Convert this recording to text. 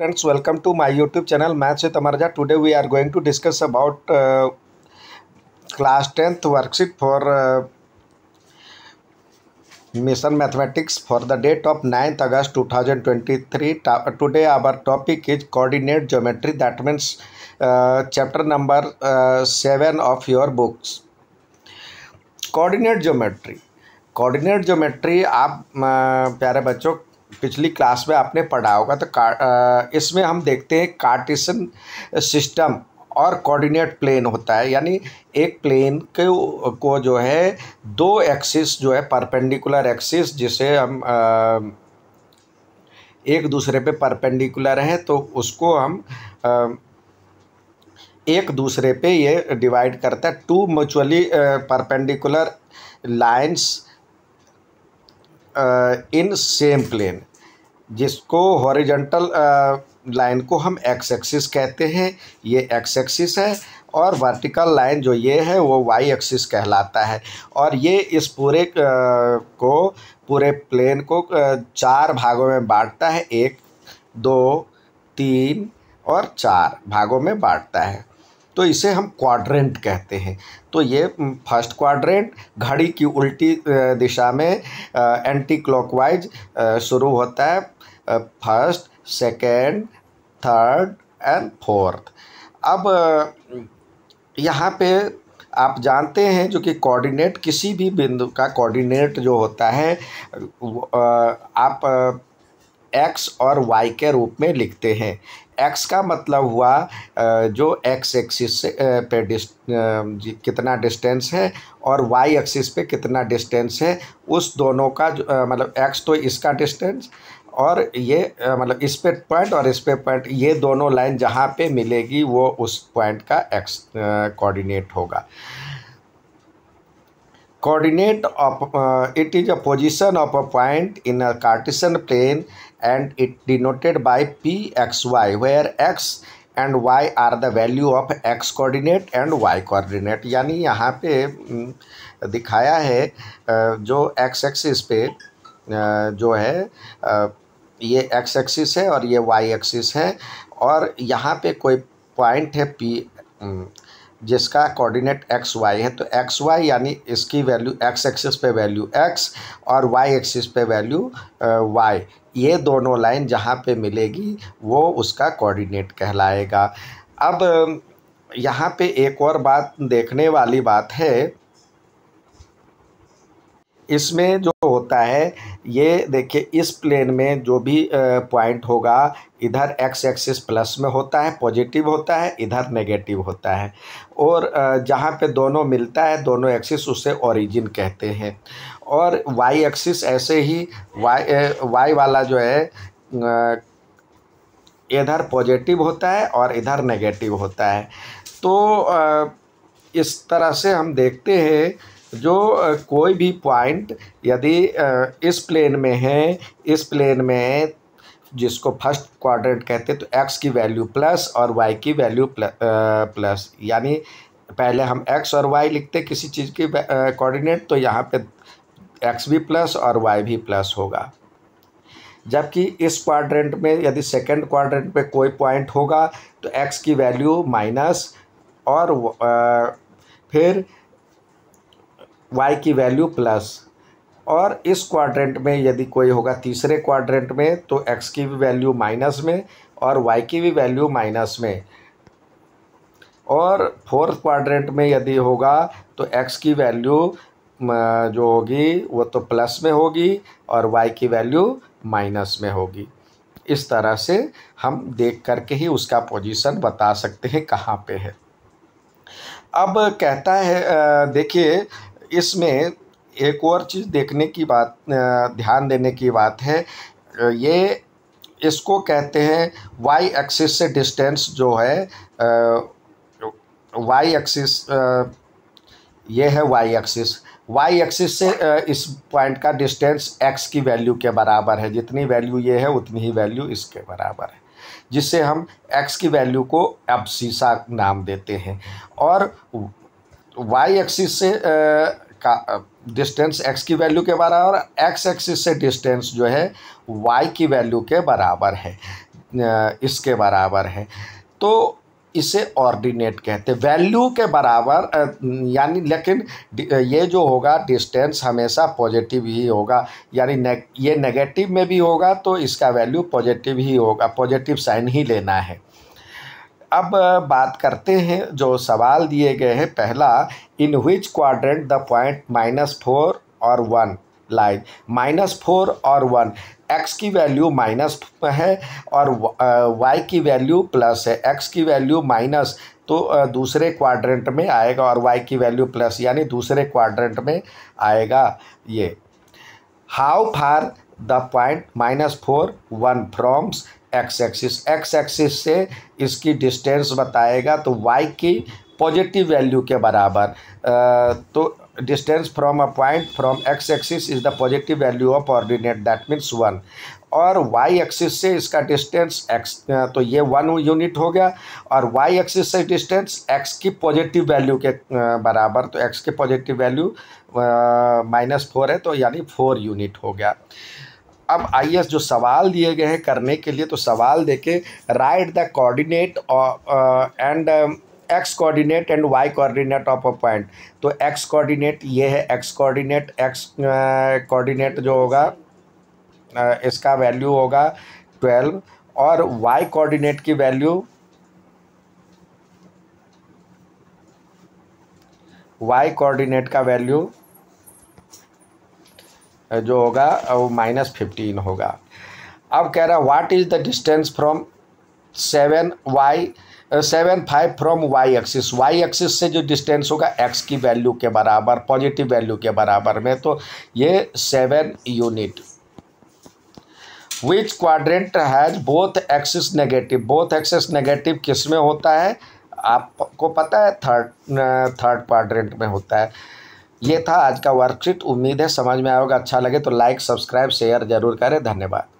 friends welcome to my YouTube channel maths with Amarja today we are going to discuss about class tenth worksheet for mission mathematics for the date of ninth August 2023 twenty today our topic is coordinate geometry that means chapter number seven of your books coordinate geometry coordinate geometry आप uh, प्यारे बच्चों पिछली class में आपने पढ़ा होगा तो का इसमें हम देखते हैं कार्टिसन सिस्टम और कोऑर्डिनेट प्लेन होता है यानी एक प्लेन के को जो है दो एक्सिस जो है परपेंडिकुलर एक्सिस जिसे हम एक दूसरे पे परपेंडिकुलर हैं तो उसको हम एक दूसरे पे ये डिवाइड करता है two mutually perpendicular lines in same plane जिसको हॉरिजेंटल लाइन को हम एक्स एक्सिस कहते हैं ये एक्स एक्सिस है और वर्टिकल लाइन जो ये है वो वाई एक्सिस कहलाता है और ये इस पूरे को पूरे प्लेन को चार भागों में बांटता है एक दो तीन और चार भागों में बांटता है तो इसे हम क्वाड्रेंट कहते हैं तो ये फर्स्ट क्वाड्रेंट घड़ी की उल्टी दिशा में एंटी क्लॉकवाइज शुरू होता है first second third and fourth अब यहाँ पे आप जानते हैं जो कि कोऑर्डिनेट किसी भी बिंदु का कोऑर्डिनेट जो होता है आप एक्स और वाई के रूप में लिखते हैं एक्स का मतलब हुआ जो एक्स एक्सिस पे कितना डिस्टेंस है और वाई एक्सिस पे कितना डिस्टेंस है उस दोनों का मतलब एक्स तो इसका डिस्टेंस और ये मतलब इस पे पॉइंट और इस पे पॉइंट ये दोनों लाइन जहाँ पे मिलेगी वो उस पॉइंट का एक्स कोऑर्डिनेट होगा coordinate of it is a position of a point in a Cartesian plane and it denoted it P X Y where X and Y are the value of X coordinate and Y coordinate यानी यहाँ पे दिखाया है जो x axis पे जो है ये एक्स एक्सिस है और ये वाई एक्सिस है और यहाँ पे कोई पॉइंट है पी जिसका कोऑर्डिनेट एक्स वाई है तो एक्स वाई यानी इसकी वैल्यू एक्स एक्सिस पे वैल्यू एक्स और वाई एक्सिस पे वैल्यू वाई ये दोनों लाइन जहाँ पे मिलेगी वो उसका कोऑर्डिनेट कहलाएगा अब यहाँ पे एक और बात देखने वाली बात है इसमें जो होता है ये देखिए इस प्लेन में जो भी पॉइंट होगा इधर एक्स एक्सिस प्लस में होता है पॉजिटिव होता है इधर नेगेटिव होता है और जहाँ पे दोनों मिलता है दोनों एक्सिस उसे ओरिजिन कहते हैं और वाई एक्सिस ऐसे ही वाई वाई वाला जो है इधर पॉजिटिव होता है और इधर नेगेटिव होता है तो इस तरह से हम देखते हैं जो कोई भी पॉइंट यदि इस प्लेन में है इस प्लेन में जिसको फर्स्ट क्वाड्रेंट कहते हैं तो एक्स की वैल्यू प्लस और वाई की वैल्यू प्लस यानी पहले हम एक्स और वाई लिखते किसी चीज़ की कोऑर्डिनेट तो यहाँ पे एक्स भी प्लस और वाई भी प्लस होगा जबकि इस क्वाड्रेंट में यदि सेकेंड क्वाड्रेंट में कोई पॉइंट होगा तो एक्स की वैल्यू माइनस और आ, फिर वाई की वैल्यू प्लस और इस क्वाड्रेंट में यदि कोई होगा तीसरे क्वाड्रेंट में तो एक्स की भी वैल्यू माइनस में और वाई की भी वैल्यू माइनस में और फोर्थ क्वाड्रेंट में यदि होगा तो एक्स की वैल्यू जो होगी वो तो प्लस में होगी और वाई की वैल्यू माइनस में होगी इस तरह से हम देख करके ही उसका पोजीशन बता सकते हैं कहाँ पे है अब कहता है देखिए इसमें एक और चीज़ देखने की बात ध्यान देने की बात है ये इसको कहते हैं वाई एक्सिस से डिस्टेंस जो है वाई एक्सिस ये है वाई एक्सिस वाई एक्सिस से इस पॉइंट का डिस्टेंस एक्स की वैल्यू के बराबर है जितनी वैल्यू ये है उतनी ही वैल्यू इसके बराबर है जिससे हम एक्स की वैल्यू को एब्सिसा नाम देते हैं और वाई एक्सिस से का डिस्टेंस एक्स की वैल्यू के बराबर एक्स एक्सिस से डिस्टेंस जो है वाई की वैल्यू के बराबर है इसके बराबर है तो इसे ऑर्डिनेट कहते हैं वैल्यू के बराबर यानी लेकिन ये जो होगा डिस्टेंस हमेशा पॉजिटिव ही होगा यानी ने, ये नेगेटिव में भी होगा तो इसका वैल्यू पॉजिटिव ही होगा पॉजिटिव साइन ही लेना है अब बात करते हैं जो सवाल दिए गए हैं पहला in which quadrant the point minus four और वन लाइन माइनस फोर और वन एक्स की वैल्यू माइनस है और वाई की वैल्यू प्लस है एक्स की वैल्यू माइनस तो दूसरे क्वाड्रेंट में आएगा और वाई की वैल्यू प्लस यानी दूसरे क्वाड्रेंट में आएगा ये how far the point minus four one from X axis X axis से इसकी डिस्टेंस बताएगा तो वाई की पॉजिटिव वैल्यू के बराबर तो distance from a point from X axis is the positive value of ordinate that means one और Y axis से इसका डिस्टेंस एक्स तो ये वन यूनिट हो गया और वाई एक्सिस से डिस्टेंस एक्स की पॉजिटिव वैल्यू के बराबर तो एक्स की पॉजिटिव वैल्यू माइनस फोर है तो यानी फोर यूनिट हो गया अब आइए जो सवाल दिए गए हैं करने के लिए तो सवाल देके write the coordinate and X coordinate and Y coordinate of a point तो एक्स कोऑर्डिनेट ये है एक्स कोऑर्डिनेट एक्स कोऑर्डिनेट जो होगा इसका वैल्यू होगा ट्वेल्व और वाई कोऑर्डिनेट की वैल्यू वाई कोऑर्डिनेट का वैल्यू जो होगा वो माइनस फिफ्टीन होगा अब कह रहा है what is the distance from seven Y seven five from Y axis Y axis से जो डिस्टेंस होगा एक्स की वैल्यू के बराबर पॉजिटिव वैल्यू के बराबर में तो ये seven unit which quadrant has both axis negative both axis negative किस में होता है आपको पता है थर्ड थर्ड क्वाड्रेंट में होता है ये था आज का वर्कशीट उम्मीद है समझ में आएगा अच्छा लगे तो लाइक सब्सक्राइब शेयर जरूर करें धन्यवाद